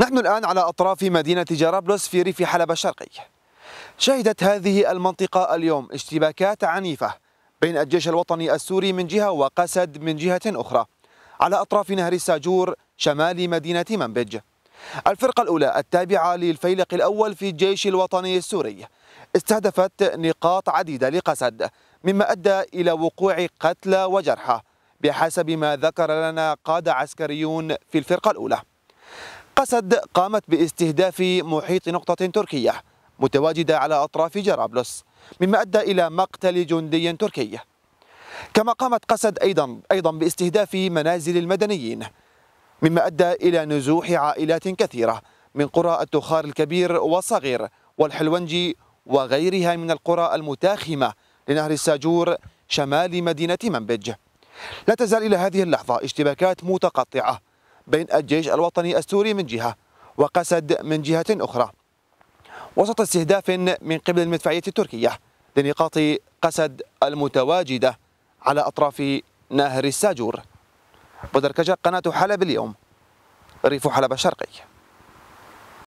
نحن الآن على أطراف مدينة جرابلس في ريف حلب الشرقي شهدت هذه المنطقة اليوم اشتباكات عنيفة بين الجيش الوطني السوري من جهة وقسد من جهة أخرى على أطراف نهر الساجور شمال مدينة منبج الفرقة الأولى التابعة للفيلق الأول في الجيش الوطني السوري استهدفت نقاط عديدة لقسد مما أدى إلى وقوع قتلى وجرحى بحسب ما ذكر لنا قادة عسكريون في الفرقة الأولى قسد قامت باستهداف محيط نقطة تركية متواجدة على أطراف جرابلس مما أدى إلى مقتل جندي تركي كما قامت قسد أيضا أيضا باستهداف منازل المدنيين مما أدى إلى نزوح عائلات كثيرة من قرى التخار الكبير والصغير والحلونجي وغيرها من القرى المتاخمة لنهر الساجور شمال مدينة منبج لا تزال إلى هذه اللحظة اشتباكات متقطعة بين الجيش الوطني السوري من جهة وقسد من جهة أخرى وسط استهداف من قبل المدفعية التركية لنقاط قسد المتواجدة على أطراف نهر الساجور ودركجة قناة حلب اليوم ريف حلب الشرقي